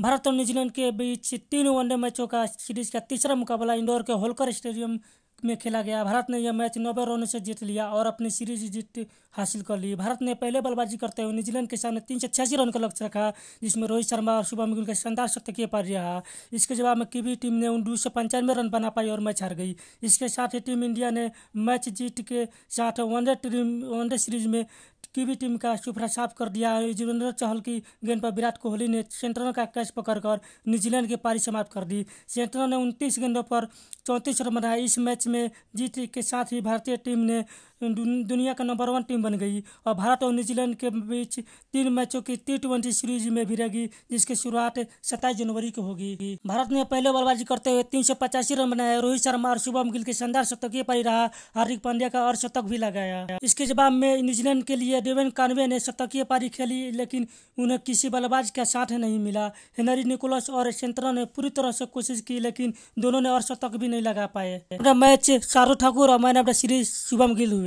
भारत और न्यूजीलैंड के बीच तीन वनडे मैचों का सीरीज का तीसरा मुकाबला इंडोर के होलकर स्टेडियम में खेला गया भारत ने यह मैच नब्बे रनों से जीत लिया और अपनी सीरीज जीत हासिल कर ली भारत ने पहले बल्लेबाजी करते हुए न्यूजीलैंड के सामने तीन सौ छियासी रन का लक्ष्य रखा जिसमें रोहित शर्मा और शुभम गिल का शानदार शतकीय पार रहा इसके जवाब में कीवी टीम ने उन सौ पंचानवे रन बना पाई और मैच हार गई इसके साथ ही टीम इंडिया ने मैच जीत के साथ वनडे टीम वनडे सीरीज में की भी टीम का सुपरा साफ कर दिया युजवेंद्र चहल की गेंद पर विराट कोहली ने सेंटनर का कैच पकड़कर न्यूजीलैंड की पारी समाप्त कर दी सेंटनर ने उनतीस गेंदों पर चौंतीस रन बनाए इस मैच में जीत के साथ ही भारतीय टीम ने दुनिया का नंबर वन टीम बन गई और भारत और न्यूजीलैंड के बीच तीन मैचों की टी ट्वेंटी सीरीज में भी रहेगी जिसकी शुरुआत सत्ताईस जनवरी को होगी भारत ने पहले बल्लेबाजी करते हुए तीन सौ पचासी रन बनाए रोहित शर्मा और शुभम गिल के शानदार शतकीय पर रहा हार्दिक पांड्या का और शतक भी लगाया इसके जवाब में न्यूजीलैंड के लिए डेविन कानवे ने शतकीय पारी खेली लेकिन उन्हें किसी बल्लेबाज का साथ नहीं मिला हेनरी निकोलस और सेंतरा ने पूरी तरह से कोशिश की लेकिन दोनों ने और शतक भी नहीं लगा पाए मैच शाहरुख ठाकुर और man of the series Shubham Gill हुए